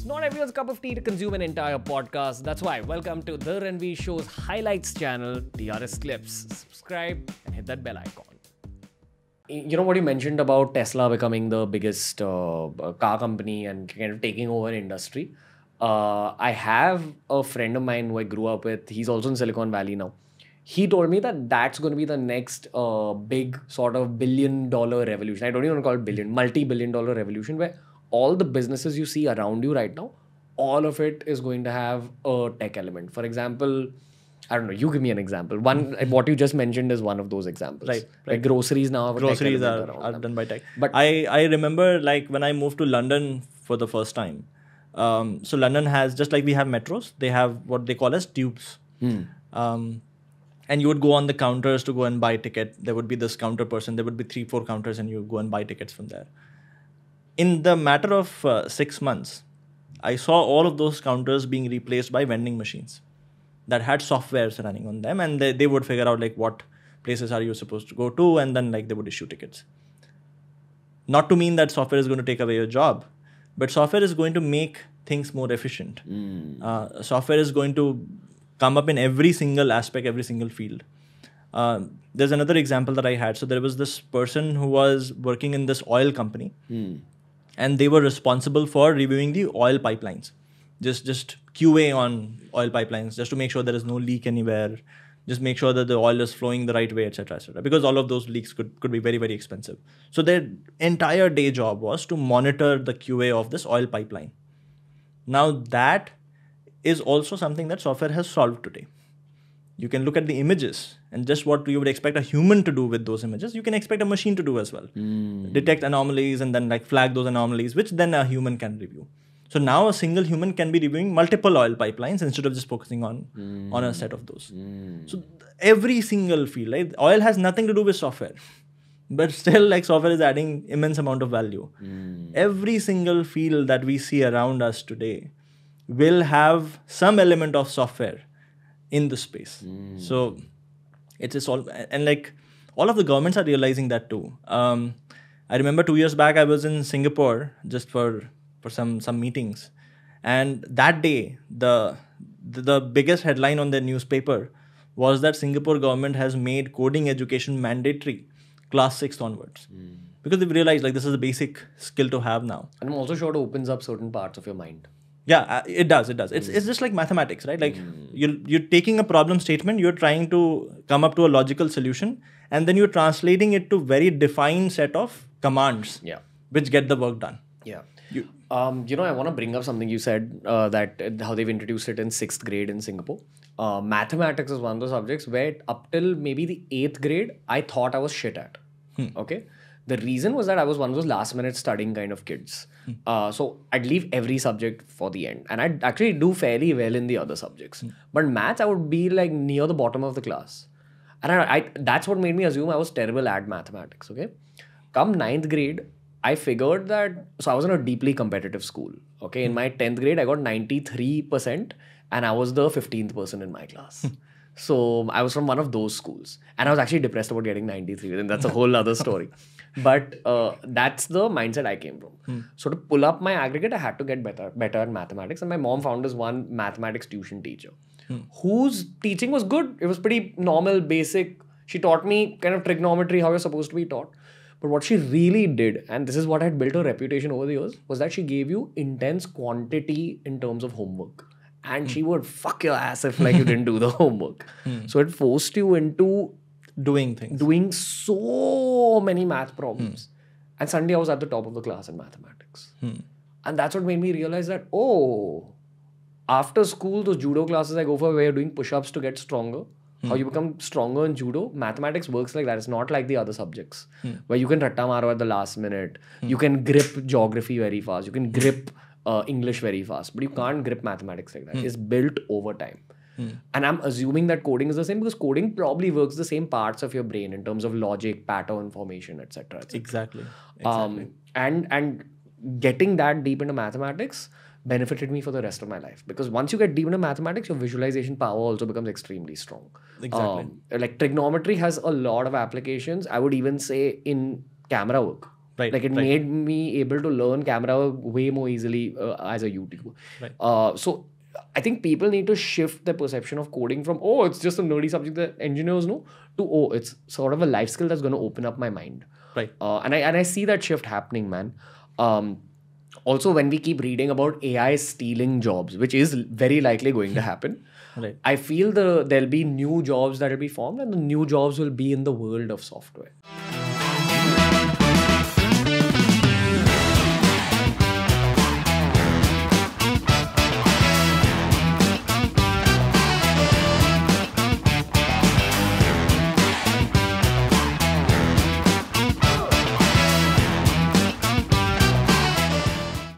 It's not everyone's cup of tea to consume an entire podcast. That's why, welcome to The RV Show's highlights channel, DRS Clips. Subscribe and hit that bell icon. You know what you mentioned about Tesla becoming the biggest uh, car company and kind of taking over industry? Uh, I have a friend of mine who I grew up with. He's also in Silicon Valley now. He told me that that's going to be the next uh, big sort of billion dollar revolution. I don't even call it billion, multi billion dollar revolution where all the businesses you see around you right now, all of it is going to have a tech element. For example, I don't know. You give me an example. One, hmm. what you just mentioned is one of those examples. Right. right. Like groceries now. groceries are, are done by tech. But I, I remember like when I moved to London for the first time. Um, so London has just like we have metros. They have what they call as tubes. Hmm. Um, and you would go on the counters to go and buy ticket. There would be this counter person. There would be three, four counters, and you go and buy tickets from there in the matter of uh, six months, I saw all of those counters being replaced by vending machines that had softwares running on them, and they, they would figure out like what places are you supposed to go to, and then like they would issue tickets. Not to mean that software is going to take away your job, but software is going to make things more efficient. Mm. Uh, software is going to come up in every single aspect, every single field. Uh, there's another example that I had. So there was this person who was working in this oil company. Mm and they were responsible for reviewing the oil pipelines just just qa on oil pipelines just to make sure there is no leak anywhere just make sure that the oil is flowing the right way etc etc because all of those leaks could, could be very very expensive so their entire day job was to monitor the qa of this oil pipeline now that is also something that software has solved today you can look at the images and just what you would expect a human to do with those images you can expect a machine to do as well mm. detect anomalies and then like flag those anomalies which then a human can review so now a single human can be reviewing multiple oil pipelines instead of just focusing on mm. on a set of those mm. so every single field like oil has nothing to do with software but still like software is adding immense amount of value hmm. every single field that we see around us today will have some element of software in the space. Mm. So it's, it's all, and like all of the governments are realizing that too. Um, I remember two years back, I was in Singapore just for, for some, some meetings. And that day, the, the, the biggest headline on the newspaper was that Singapore government has made coding education mandatory class 6 onwards. Mm. Because they've realized like this is a basic skill to have now. And I'm also sure it opens up certain parts of your mind yeah uh, it does it does it's, mm. it's just like mathematics right like mm. you're, you're taking a problem statement you're trying to come up to a logical solution and then you're translating it to very defined set of commands yeah which get the work done yeah you, um, you know i want to bring up something you said uh, that uh, how they've introduced it in sixth grade in singapore uh, mathematics is one of those subjects where up till maybe the eighth grade i thought i was shit at hmm. okay the reason was that I was one of those last minute studying kind of kids. Mm. Uh, so I'd leave every subject for the end. And I'd actually do fairly well in the other subjects. Mm. But maths, I would be like near the bottom of the class. And I, I, that's what made me assume I was terrible at mathematics. Okay. Come ninth grade, I figured that. So I was in a deeply competitive school. Okay. Mm. In hmm. my 10th grade, I got 93%, and I was the 15th person in my class. Hmm. So I was from one of those schools, and I was actually depressed about getting 93. Then that's a whole other story. But uh, that's the mindset I came from. Hmm. So to pull up my aggregate, I had to get better, better at mathematics. And my mom found this one mathematics tuition teacher, hmm. whose teaching was good. It was pretty normal, basic. She taught me kind of trigonometry, how you're supposed to be taught. But what she really did, and this is what had built her reputation over the years, was that she gave you intense quantity in terms of homework and she would fuck your ass if like you didn't do the homework. Hmm. So it forced you into doing things, doing so many math problems. Hmm. And Sunday I was at the top of the class in mathematics. Hmm. And that's what made me realize that, oh, after school, those judo classes I go for where you're doing push ups to get stronger, how you become stronger in judo, mathematics works like that. It's not like the other subjects where you can ratta maro at the last minute, you can grip geography very fast, you can grip uh, English very fast, but you can't grip mathematics like that. Mm. It's built over time. Mm. And I'm assuming that coding is the same because coding probably works the same parts of your brain in terms of logic, pattern formation, etc. Et exactly. exactly. Um, and and getting that deep into mathematics benefited me for the rest of my life because once you get deep into mathematics your visualization power also becomes extremely strong exactly um, like trigonometry has a lot of applications i would even say in camera work Right, like it right. made me able to learn camera way more easily uh, as a YouTuber. Right. Uh, so I think people need to shift their perception of coding from oh it's just a nerdy subject that engineers know to oh it's sort of a life skill that's going to open up my mind. Right. Uh, and I and I see that shift happening, man. Um, also, when we keep reading about AI stealing jobs, which is very likely going to happen, right. I feel the there'll be new jobs that'll be formed, and the new jobs will be in the world of software.